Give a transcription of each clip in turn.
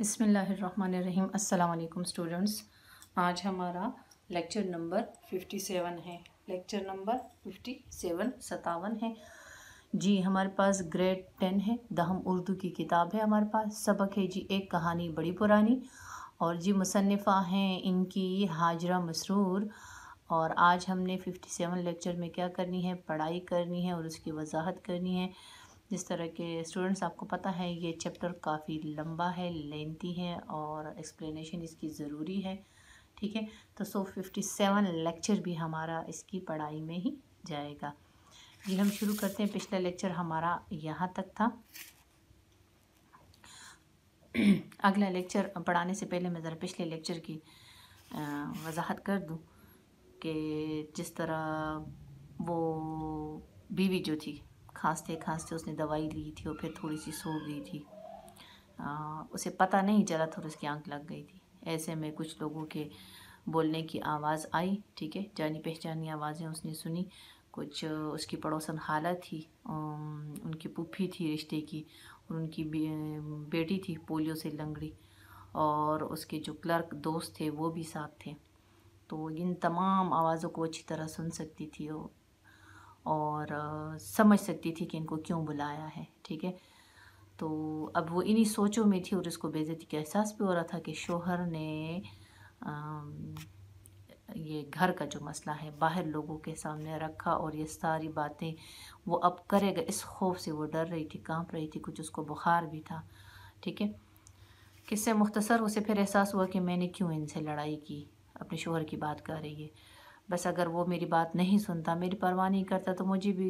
बसमीम् अल्लाम स्टूडेंट्स आज हमारा लेक्चर नंबर फिफ्टी सेवन है लेक्चर नंबर फिफ्टी सेवन सतावन है जी हमारे पास ग्रेड टेन है दहम उर्दू की किताब है हमारे पास सबक है जी एक कहानी बड़ी पुरानी और जी मुसनफ़ा हैं इनकी हाजरा मसरूर और आज हमने फिफ्टी सेवन लेक्चर में क्या करनी है पढ़ाई करनी है और उसकी वजाहत करनी है जिस तरह के स्टूडेंट्स आपको पता है ये चैप्टर काफ़ी लंबा है लेंथी है और एक्सप्लेनेशन इसकी ज़रूरी है ठीक है तो सो फिफ्टी सेवन लेक्चर भी हमारा इसकी पढ़ाई में ही जाएगा जी हम शुरू करते हैं पिछला लेक्चर हमारा यहाँ तक था अगला लेक्चर पढ़ाने से पहले मैं ज़रा पिछले लेक्चर की वजाहत कर दूँ कि जिस तरह वो बीवी जो थी खांसते खांसते उसने दवाई ली थी और फिर थोड़ी सी सो गई थी आ, उसे पता नहीं चला था उसकी आंख लग गई थी ऐसे में कुछ लोगों के बोलने की आवाज़ आई ठीक है जानी पहचानी आवाज़ें उसने सुनी कुछ उसकी पड़ोसन हालत थी उनकी पुप्फी थी रिश्ते की और उनकी बेटी थी पोलियो से लंगड़ी और उसके जो क्लर्क दोस्त थे वो भी साथ थे तो इन तमाम आवाज़ों को अच्छी तरह सुन सकती थी और और आ, समझ सकती थी कि इनको क्यों बुलाया है ठीक है तो अब वो इन्हीं सोचों में थी और इसको बेज़ती का एहसास भी हो रहा था कि शोहर ने आ, ये घर का जो मसला है बाहर लोगों के सामने रखा और ये सारी बातें वो अब करेगा इस खौफ से वो डर रही थी कांप रही थी कुछ उसको बुखार भी था ठीक है किससे मुख्तसर उसे फिर एहसास हुआ कि मैंने क्यों इनसे लड़ाई की अपने शोहर की बात कर रही है बस अगर वो मेरी बात नहीं सुनता मेरी परवाह नहीं करता तो मुझे भी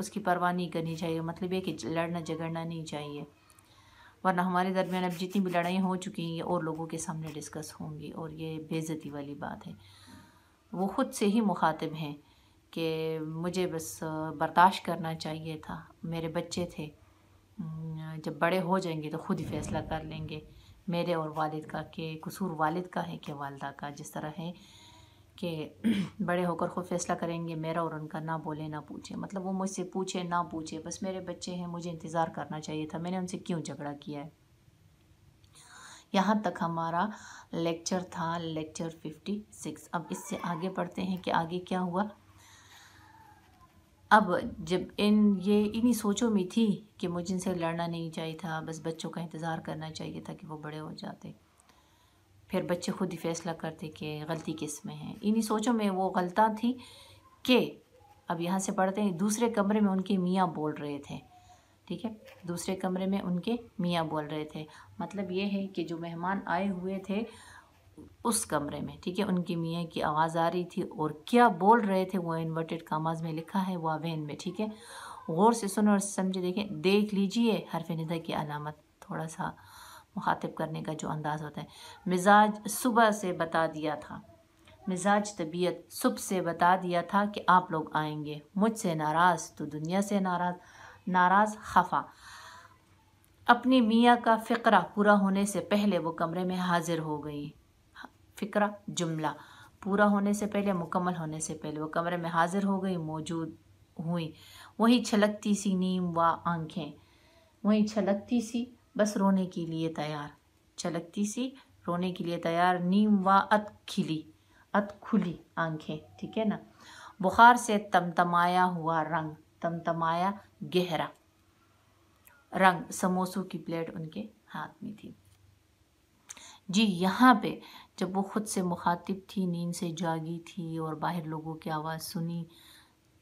उसकी परवाह नहीं करनी चाहिए मतलब ये कि लड़ना झगड़ना नहीं चाहिए वरना हमारे दरमियान अब जितनी भी लड़ाई हो चुकी हैं ये और लोगों के सामने डिस्कस होंगी और ये बेज़ती वाली बात है वो ख़ुद से ही मुखातिब हैं कि मुझे बस बर्दाश्त करना चाहिए था मेरे बच्चे थे जब बड़े हो जाएंगे तो ख़ुद ही फैसला कर लेंगे मेरे और वालिद का के कसूर वालिद का है कि वालदा का जिस तरह है कि बड़े होकर ख़ुद फैसला करेंगे मेरा और उनका ना बोले ना पूछे मतलब वो मुझसे पूछे ना पूछे बस मेरे बच्चे हैं मुझे इंतज़ार करना चाहिए था मैंने उनसे क्यों झगड़ा किया है यहाँ तक हमारा लेक्चर था लेक्चर फिफ्टी सिक्स अब इससे आगे पढ़ते हैं कि आगे क्या हुआ अब जब इन ये इन्हीं सोचों में थी कि मुझे इनसे लड़ना नहीं चाहिए था बस बच्चों का इंतज़ार करना चाहिए था कि वो बड़े हो जाते फिर बच्चे खुद ही फैसला करते कि गलती किस में है इन्हीं सोचों में वो गलता थी कि अब यहाँ से पढ़ते हैं दूसरे कमरे में उनके मियाँ बोल रहे थे ठीक है दूसरे कमरे में उनके मियाँ बोल रहे थे मतलब ये है कि जो मेहमान आए हुए थे उस कमरे में ठीक है उनकी मियाँ की आवाज़ आ रही थी और क्या बोल रहे थे वो इन्वर्टेड कामाज में लिखा है वह वेन में ठीक है गौर से सुनो और समझे देखें देख लीजिए हरफ निधा की अलामत थोड़ा सा मुखातिब करने का जो अंदाज़ होता है मिजाज सुबह से बता दिया था मिजाज तबीयत सुबह से बता दिया था कि आप लोग आएंगे मुझसे नाराज़ तो दुनिया से नाराज़ नाराज़ खफा अपनी मियाँ का फ़िक्रा पूरा होने से पहले वो कमरे में हाजिर हो गई फ़िक्रा जुमला पूरा होने से पहले मुकम्मल होने से पहले वो कमरे में हाजिर हो गई मौजूद हुई वही छलकती सी नीम व आंखें वही छलकती सी बस रोने के लिए तैयार चलकती सी रोने के लिए तैयार नीम व अत खिली अत खुली आंखें ठीक है ना बुखार से तमतमाया हुआ रंग तमतमाया गहरा रंग समोसों की प्लेट उनके हाथ में थी जी यहाँ पे जब वो ख़ुद से मुखातिब थी नींद से जागी थी और बाहर लोगों की आवाज़ सुनी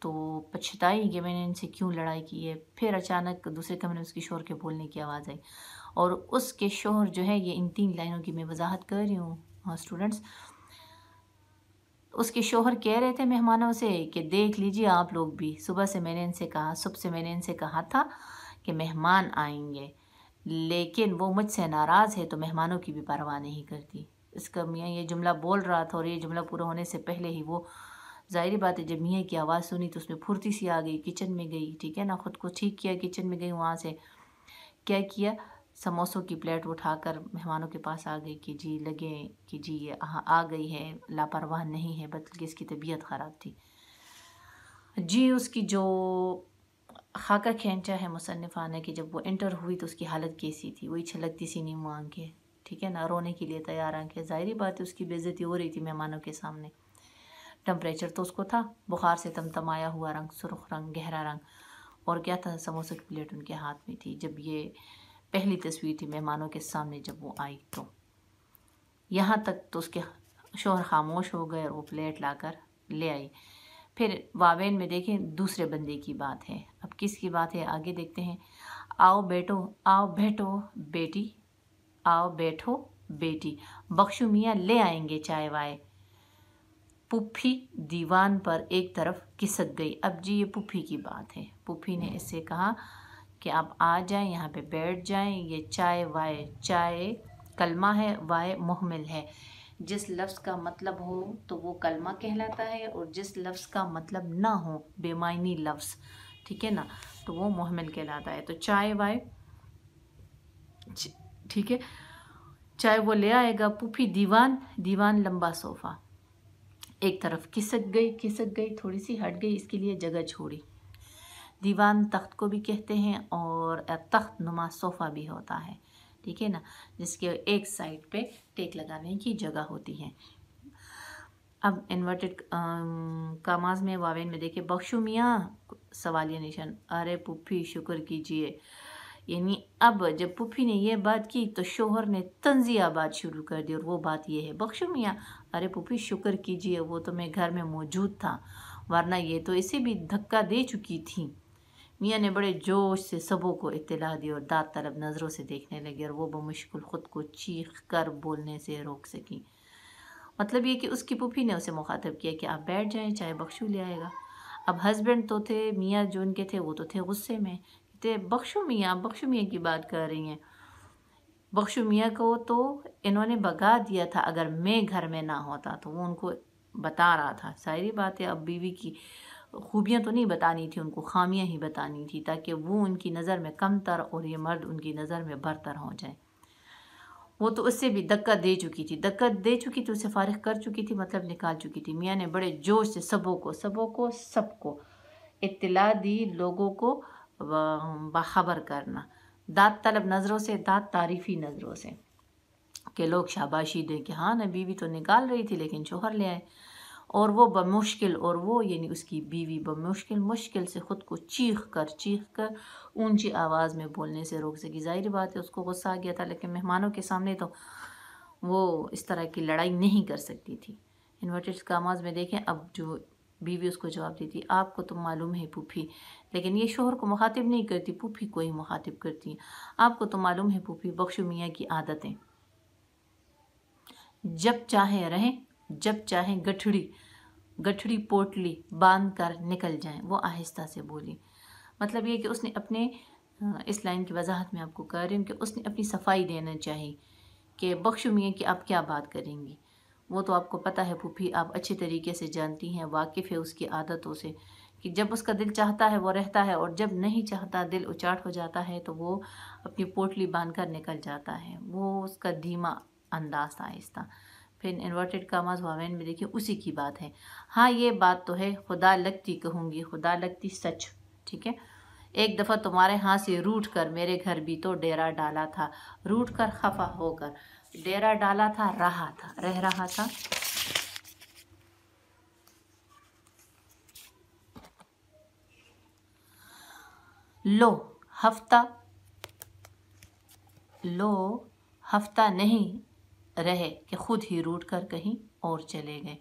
तो पछताई कि मैंने इनसे क्यों लड़ाई की है फिर अचानक दूसरे कमरे में उसके शोर के बोलने की आवाज़ आई और उसके शोहर जो है ये इन तीन लाइनों की मैं वजाहत कर रही हूँ हाँ स्टूडेंट्स उसके शोहर कह रहे थे मेहमानों से कि देख लीजिए आप लोग भी सुबह से मैंने इनसे कहा सुबह से मैंने इनसे कहा था कि मेहमान आएंगे लेकिन वो मुझसे नाराज़ है तो मेहमानों की भी परवाह नहीं करती इसका मियाँ ये जुमला बोल रहा था और ये जुमला पूरा होने से पहले ही वो ज़ाहिर बात है जब मियाँ की आवाज़ सुनी तो उसमें फुर्ती सी आ गई किचन में गई ठीक है ना ख़ुद को ठीक किया किचन में गई वहाँ से क्या किया समोसों की प्लेट उठाकर मेहमानों के पास आ गई कि जी लगे कि जी ये आ गई है लापरवाह नहीं है बल्कि इसकी तबीयत ख़राब थी जी उसकी जो खाका खेंचा है मुसनफ़ आने कि जब वो इंटर हुई तो उसकी हालत कैसी थी वही छलकती सी नीम आंखें ठीक है ना रोने के लिए तैयार आंखें ज़ाहरी बात है उसकी बेज़ती हो रही थी मेहमानों के सामने टेम्परेचर तो उसको था बुखार से तमतमाया हुआ रंग सुरख रंग गहरा रंग और क्या था समोसे की प्लेट उनके हाथ में थी जब ये पहली तस्वीर थी मेहमानों के सामने जब वो आई तो यहाँ तक तो उसके शोहर खामोश हो गए और वो प्लेट लाकर ले आई फिर वावेन में देखें दूसरे बंदे की बात है अब किस की बात है आगे देखते हैं आओ बेटो आओ बैठो बेटी आओ बैठो बेटी बख्शु मियाँ ले आएंगे चाय वाय पुफी दीवान पर एक तरफ किसक गई अब जी ये पुफी की बात है पुफी ने हम्म। इसे कहा कि आप आ जाएं यहाँ पे बैठ जाएं ये चाय वाय चाय कलमा है वाय मुहमिल है जिस लफ्ज़ का मतलब हो तो वो कलमा कहलाता है और जिस लफ्ज़ का मतलब ना हो बेमायनी लफ्ज़ ठीक है ना तो वो मुहमिल कहलाता है तो चाय वाय ठीक है चाय वो ले आएगा पुफी दीवान दीवान लंबा सोफ़ा एक तरफ खिसक गई खिसक गई थोड़ी सी हट गई इसके लिए जगह छोड़ी दीवान तख्त को भी कहते हैं और तख्त नुमा सोफ़ा भी होता है ठीक है ना जिसके एक साइड पे टेक लगाने की जगह होती है अब इन्वर्टेड कामाज में वावेन में देखे बख्शु मियाँ सवालिया निशान अरे पुप्फी शुक्र कीजिए यानी अब जब पुप्फी ने यह बात की तो शोहर ने तंजिया बात शुरू कर दी और वो बात यह है बख्शु मियाँ अरे पुपी शुक्र कीजिए वो तो मैं घर में मौजूद था वरना ये तो इसे भी धक्का दे चुकी थी मियाँ ने बड़े जोश से सबों को इतला दी और दात तलब नज़रों से देखने लगी और वो बमुश्किल ख़ुद को चीख कर बोलने से रोक सकी मतलब ये कि उसकी पुफी ने उसे मुखातब किया कि आप बैठ जाएं चाहे बख्शू ले आएगा अब हस्बैंड तो थे मियाँ जो उनके थे वो तो थे गुस्से में कहते बख्शू मियाँ बख्शू मियाँ की बात कर रही हैं बख्शु मियाँ को तो इन्होंने भगा दिया था अगर मैं घर में ना होता तो वो उनको बता रहा था सारी बात है अब बीवी की खूबियाँ तो नहीं बतानी थी उनको खामियाँ ही बतानी थी ताकि वो उनकी नज़र में कम तर और ये मर्द उनकी नज़र में बरतर हो जाए वो तो उससे भी धक्का दे चुकी थी धक्का दे चुकी थी उसे फारिग कर चुकी थी मतलब निकाल चुकी थी मियाँ ने बड़े जोश से सबों को सबों को सबको इतला दी लोगों को बाखबर करना दात तलब नज़रों से दात तारीफ़ी नज़रों से के लोग शाबाशी दें कि हाँ ना बीवी तो निकाल रही थी लेकिन शोहर ले आए और वो बमुश्किल और वो यानी उसकी बीवी बमुश्किल मुश्किल से ख़ुद को चीख कर चीख कर ऊंची आवाज़ में बोलने से रोक सकी जाहिर बात है उसको गुस्सा आ गया था लेकिन मेहमानों के सामने तो वो इस तरह की लड़ाई नहीं कर सकती थी इन्वर्टेड कामाज में देखें अब जो बीवी उसको जवाब देती आपको तो मालूम है पुफी लेकिन ये शोहर को मुखातिब नहीं करती पुफी को ही मुखातिब करती है आपको तो मालूम है पुफी बख्शु मियाँ की आदतें जब चाहे रहें जब चाहे गठड़ी गठड़ी पोटली बांध कर निकल जाएं वो आहिस्ता से बोली मतलब ये कि उसने अपने इस लाइन की वजाहत में आपको कह रही हूँ कि उसने अपनी सफाई देना चाहिए कि बख्शु मियाँ की आप क्या बात करेंगी वो तो आपको पता है पुफी आप अच्छे तरीके से जानती हैं वाकिफ़ है उसकी आदतों से कि जब उसका दिल चाहता है वो रहता है और जब नहीं चाहता दिल उचाट हो जाता है तो वो अपनी पोटली बांध कर निकल जाता है वो उसका धीमा अंदाज था आहिस्ता फिर इन्वर्टेड कामाज वावेन में देखिए उसी की बात है हाँ ये बात तो है खुदा लगती कहूँगी खुदा लगती सच ठीक है एक दफ़ा तुम्हारे हाथ से रूठ कर मेरे घर भी तो डेरा डाला था रूठ कर खफा होकर डेरा डाला था रहा था रह रहा था लो हफ्ता लो हफ्ता नहीं रहे कि खुद ही रूट कर कहीं और चले गए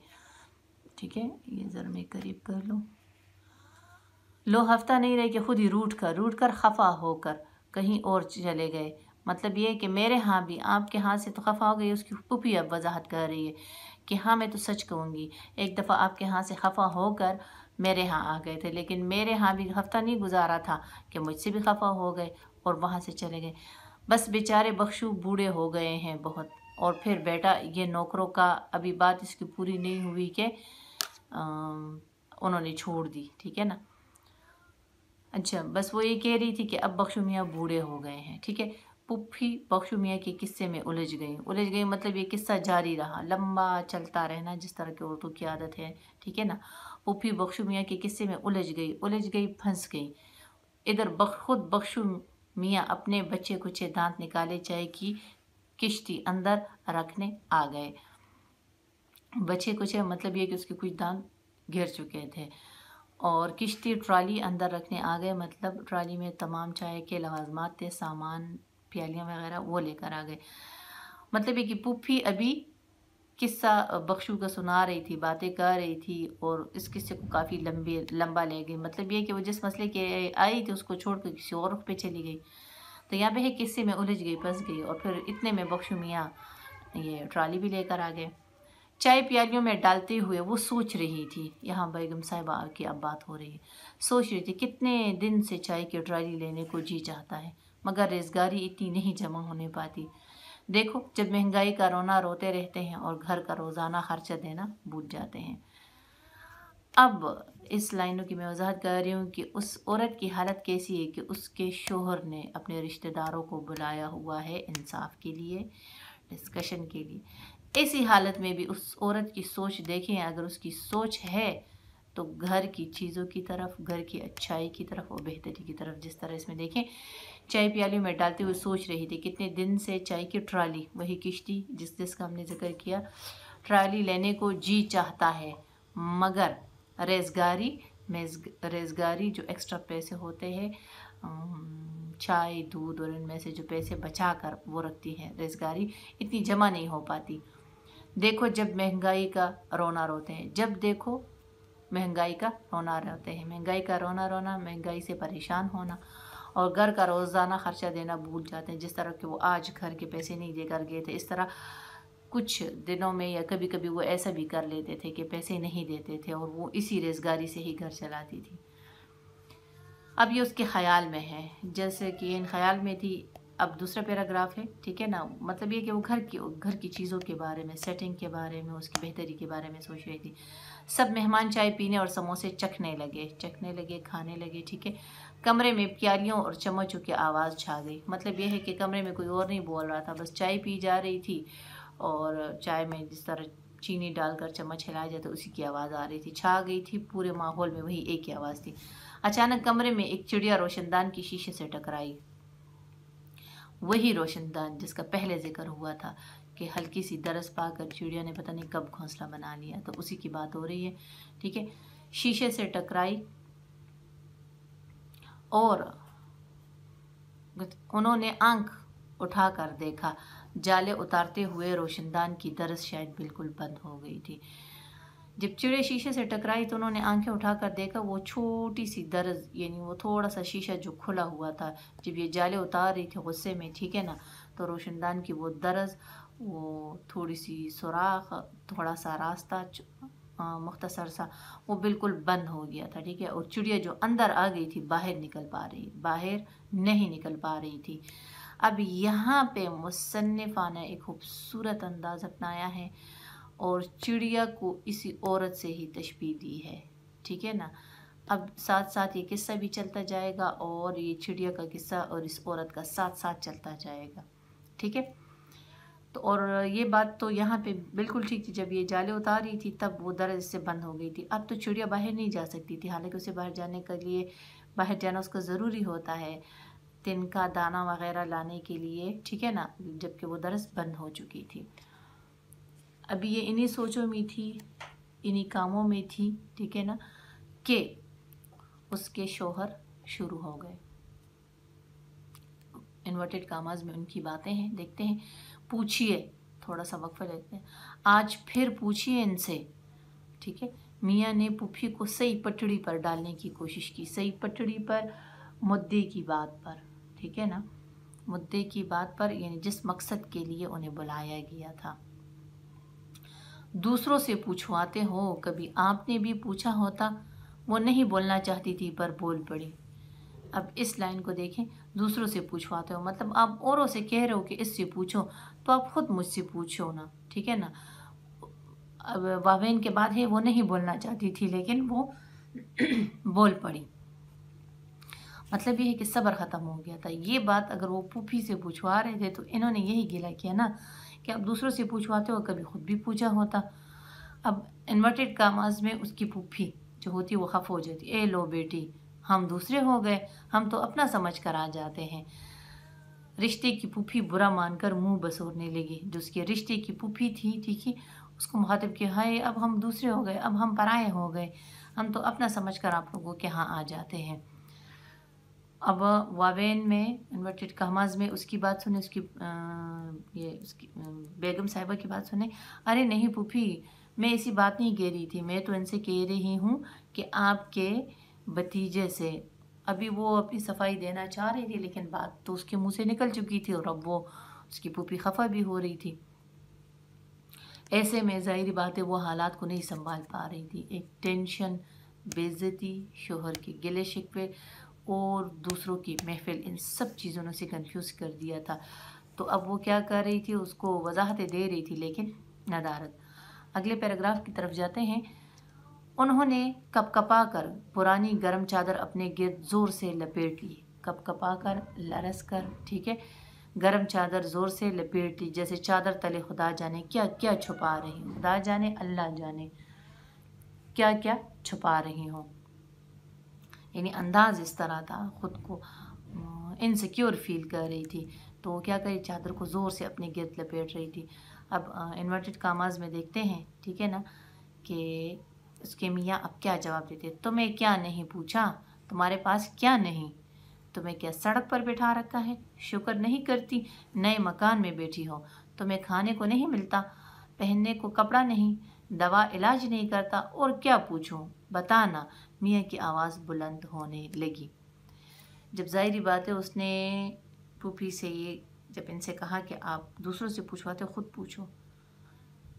ठीक है ये ज़रा मैं करीब कर लो लो हफ्ता नहीं रहे कि खुद ही रूट कर रूट कर खफा होकर कहीं और चले गए मतलब ये कि मेरे हाँ भी आपके हाथ से तो खफा हो गई उसकी पुपी अब वजाहत कर रही है कि हाँ मैं तो सच कहूँगी एक दफ़ा आपके हाथ से खफा होकर मेरे यहाँ आ गए थे लेकिन मेरे यहाँ भी हफ्ता नहीं गुजारा था कि मुझसे भी खफा हो गए और वहाँ से चले गए बस बेचारे बख्शू बूढ़े हो गए हैं बहुत और फिर बेटा ये नौकरों का अभी बात इसकी पूरी नहीं हुई कि उन्होंने छोड़ दी ठीक है ना अच्छा बस वो ये कह रही थी कि अब बख्शू मियाँ बूढ़े हो गए हैं ठीक है पुफी बख्शू मियाँ के किस्से में उलझ गई उलझ गई मतलब ये किस्सा जारी रहा लंबा चलता रहना जिस तरह की औरतों की आदत है ठीक है ना पुफी बख्शू मियाँ के किस्से में उलझ गई उलझ गई फंस गई इधर बख खुद बख्शू मियाँ अपने बच्चे कुचे दांत निकाले चाय की किश्ती अंदर रखने आ गए बच्चे कुचे मतलब ये कि उसके कुछ दांत गिर चुके थे और किश्ती ट्राली अंदर रखने आ गए मतलब ट्राली में तमाम चाय के लवाजमात थे सामान प्यालियाँ वगैरह वो लेकर आ गए मतलब ये कि पुफी अभी किस्सा बख्शू का सुना रही थी बातें कर रही थी और इस किस्से को काफ़ी लंबे लंबा ले गई मतलब ये कि वो जिस मसले के आई थी उसको छोड़ कर किसी और पे चली गई तो यहाँ पे है किस्से में उलझ गई फंस गई और फिर इतने में बख्शू मियाँ ये ट्राली भी लेकर आ गए चाय प्यालियों में डालते हुए वो सोच रही थी यहाँ बेगम साहिबा की अब बात हो रही है सोच रही थी कितने दिन से चाय की ट्राली लेने को जी चाहता है मगर रेजगारी इतनी नहीं जमा होने पाती देखो जब महंगाई का रोना रोते रहते हैं और घर का रोज़ाना खर्चा देना भूल जाते हैं अब इस लाइनों की मैं वजाहत कर रही हूँ कि उस औरत की हालत कैसी है कि उसके शोहर ने अपने रिश्तेदारों को बुलाया हुआ है इंसाफ के लिए डिस्कशन के लिए ऐसी हालत में भी उस औरत की सोच देखें अगर उसकी सोच है तो घर की चीज़ों की तरफ घर की अच्छाई की तरफ और बेहतरी की तरफ जिस तरह इसमें देखें चाय प्याली में डालते हुए सोच रही थी कितने दिन से चाय की ट्राली वही किश्ती जिस जिसका हमने जिक्र किया ट्राली लेने को जी चाहता है मगर रेजगारी रेजगारी जो एक्स्ट्रा पैसे होते हैं चाय दूध और इनमें से जो पैसे बचा कर वो रखती हैं रेजगारी इतनी जमा नहीं हो पाती देखो जब महंगाई का रोना रोते हैं जब देखो महंगाई का रोना रोते हैं महंगाई का रोना रोना महंगाई से परेशान होना और घर का रोज़ाना ख़र्चा देना भूल जाते हैं जिस तरह कि वो आज घर के पैसे नहीं देकर गए थे इस तरह कुछ दिनों में या कभी कभी वो ऐसा भी कर लेते थे कि पैसे नहीं देते थे और वो इसी रेजगारी से ही घर चलाती थी अब ये उसके ख्याल में है जैसे कि इन ख्याल में थी अब दूसरा पैराग्राफ है ठीक है ना मतलब ये कि वो घर की घर की चीज़ों के बारे में सेटिंग के बारे में उसकी बेहतरी के बारे में सोच रही थी सब मेहमान चाय पीने और समोसे चखने लगे चखने लगे खाने लगे ठीक है कमरे में प्यारियों और चम्मचों की आवाज़ छा गई मतलब यह है कि कमरे में कोई और नहीं बोल रहा था बस चाय पी जा रही थी और चाय में जिस तरह चीनी डालकर चम्मच हिलाया जाता तो उसी की आवाज़ आ रही थी छा गई थी पूरे माहौल में वही एक ही आवाज़ थी अचानक कमरे में एक चिड़िया रोशनदान की शीशे से टकराई वही रोशनदान जिसका पहले जिक्र हुआ था कि हल्की सी दरस पाकर चिड़िया ने पता नहीं कब घोंसला बना लिया तो उसी की बात हो रही है ठीक है शीशे से टकराई और उन्होंने आंख उठाकर देखा जाले उतारते हुए रोशनदान की दरस शायद बिल्कुल बंद हो गई थी जब चिड़े शीशे से टकराई तो उन्होंने आंखें उठाकर देखा वो छोटी सी दरज यानी वो थोड़ा सा शीशा जो खुला हुआ था जब ये जाले उतार रही थी गुस्से में ठीक है ना तो रोशनदान की वो दरज वो थोड़ी सी सुराख थोड़ा सा रास्ता मुख्तसर सा वो बिल्कुल बंद हो गया था ठीक है और चिड़िया जो अंदर आ गई थी बाहर निकल पा रही बाहर नहीं निकल पा रही थी अब यहाँ पे मुसनफ़ा ने एक खूबसूरत अंदाज़ अपनाया है और चिड़िया को इसी औरत से ही तशबी दी है ठीक है ना अब साथ साथ ये किस्सा भी चलता जाएगा और ये चिड़िया का किस्सा और इस औरत का साथ साथ चलता जाएगा ठीक है तो और ये बात तो यहाँ पे बिल्कुल ठीक थी जब ये जाले उतार रही थी तब वो दर्द इससे बंद हो गई थी अब तो चिड़िया बाहर नहीं जा सकती थी हालांकि उसे बाहर जाने के लिए बाहर जाना उसका ज़रूरी होता है तिनका दाना वगैरह लाने के लिए ठीक है ना जबकि वो दरस बंद हो चुकी थी अभी ये इन्हीं सोचों में थी इन्हीं कामों में थी ठीक है ना कि उसके शोहर शुरू हो गए इन्वर्टेड कामाज में उनकी बातें हैं देखते हैं पूछिए थोड़ा सा वक्फा लेते हैं आज फिर पूछिए इनसे ठीक है मियाँ ने पुफी को सही पटड़ी पर डालने की कोशिश की सही पटड़ी पर मुद्दे की बात पर ठीक है ना मुद्दे की बात पर यानी जिस मकसद के लिए उन्हें बुलाया गया था दूसरों से पूछवाते हो कभी आपने भी पूछा होता वो नहीं बोलना चाहती थी पर बोल पड़ी अब इस लाइन को देखें दूसरों से पूछवाते हो मतलब आप औरों से कह रहे हो कि इससे पूछो तो आप खुद मुझसे पूछो ना ठीक है ना अब वावेन के बाद है वो नहीं बोलना चाहती थी लेकिन वो बोल पड़ी मतलब ये है कि सब्र ख़त्म हो गया था ये बात अगर वो पुफी से पूछवा रहे थे तो इन्होंने यही गिला किया ना कि आप दूसरों से पूछवाते हो कभी खुद भी पूछा होता अब इन्वर्टेड कामाज में उसकी पुफी जो होती है वो खफ हो जाती ए लो बेटी हम दूसरे हो गए हम तो अपना समझ कर आ जाते हैं रिश्ते की पुफी बुरा मानकर मुंह बसोरने लगी जो उसके रिश्ते की पुफी थी ठीक है उसको मुखातिब किया हाय अब हम दूसरे हो गए अब हम पराए हो गए हम तो अपना समझ कर आप लोगों के यहाँ आ जाते हैं अब वावेन में इन्वर्टेड कहमाज में उसकी बात सुने उसकी आ, ये उसकी बेगम साहिबा की बात सुने अरे नहीं पुफी मैं ऐसी बात नहीं कह रही थी मैं तो इनसे कह रही हूँ कि आपके भतीजे से अभी वो अपनी सफाई देना चाह रही थी लेकिन बात तो उसके मुंह से निकल चुकी थी और अब वो उसकी पुपी खफा भी हो रही थी ऐसे में ज़ाहिर बात है वो हालात को नहीं संभाल पा रही थी एक टेंशन बेज़ती शोहर के गिले शिकवे और दूसरों की महफिल इन सब चीज़ों ने उसे कन्फ्यूज़ कर दिया था तो अब वो क्या कर रही थी उसको वजाहतें दे रही थी लेकिन नदारत अगले पैराग्राफ की तरफ जाते हैं उन्होंने कपकपा कर पुरानी गर्म चादर अपने गिरद ज़ोर से लपेट ली कपकपा कर लरस कर ठीक है गर्म चादर ज़ोर से लपेट ली जैसे चादर तले खुदा जाने क्या क्या छुपा रही हूँ खुदा जाने अल्लाह जाने क्या क्या छुपा रही हूँ यानी अंदाज़ इस तरह था ख़ुद को इनसिक्योर फील कर रही थी तो क्या करी चादर को ज़ोर से अपने गिरद लपेट रही थी अब इन्वर्टेड कामाज में देखते हैं ठीक है ना कि उसके मियाँ अब क्या जवाब देते तुम्हें क्या नहीं पूछा तुम्हारे पास क्या नहीं तुम्हें क्या सड़क पर बैठा रखा है शुक्र नहीं करती नए मकान में बैठी हो तुम्हें खाने को नहीं मिलता पहनने को कपड़ा नहीं दवा इलाज नहीं करता और क्या पूछूं बताना मियाँ की आवाज़ बुलंद होने लगी जब जाहरी बात है उसने पुफी से ये जब इनसे कहा कि आप दूसरों से पूछवाते खुद पूछो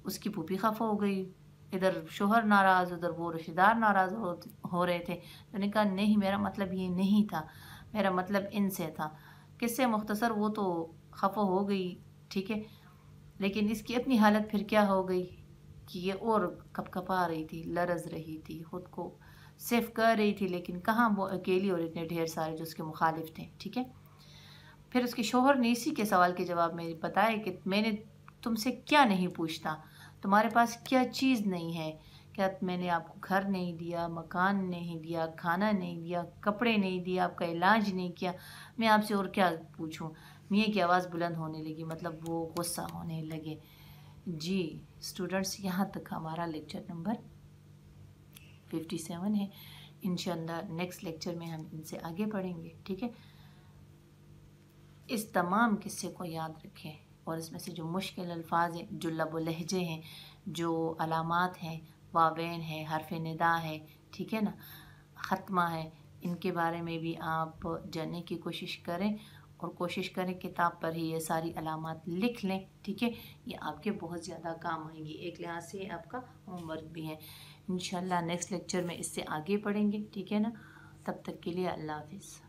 उसकी पुपी खफा हो गई इधर शोहर नाराज़ उधर वो रिश्तेदार नाराज़ हो हो रहे थे तो उन्होंने कहा नहीं मेरा मतलब ये नहीं था मेरा मतलब इनसे था किससे मुख्तसर वो तो खफो हो गई ठीक है लेकिन इसकी अपनी हालत फिर क्या हो गई कि ये और कपकपा रही थी लरज रही थी ख़ुद को सेफ कर रही थी लेकिन कहाँ वो अकेली और इतने ढेर सारे जो उसके मुखालिफ थे ठीक है फिर उसके शोहर ने इसी के सवाल के जवाब में बताया कि मैंने तुमसे क्या नहीं पूछता तुम्हारे पास क्या चीज़ नहीं है क्या मैंने आपको घर नहीं दिया मकान नहीं दिया खाना नहीं दिया कपड़े नहीं दिए आपका इलाज नहीं किया मैं आपसे और क्या पूछूं मियाँ की आवाज़ बुलंद होने लगी मतलब वो गुस्सा होने लगे जी स्टूडेंट्स यहाँ तक हमारा लेक्चर नंबर फिफ्टी सेवन है इन नेक्स्ट लेक्चर में हम इनसे आगे बढ़ेंगे ठीक है इस तमाम किस्से को याद रखें और इसमें से जो मुश्किल अल्फाज हैं जो लब लहजे हैं जो अलामत हैं वाबेन है हरफ निदा है ठीक है ना ख़त्मा है इनके बारे में भी आप जानने की कोशिश करें और कोशिश करें किताब पर ही ये सारी अलामत लिख लें ठीक है ये आपके बहुत ज़्यादा काम आएंगी एक लिहाज से आपका होमवर्क भी है इन नेक्स्ट लेक्चर में इससे आगे पढ़ेंगे ठीक है ना तब तक के लिए अल्लाह हाफिज़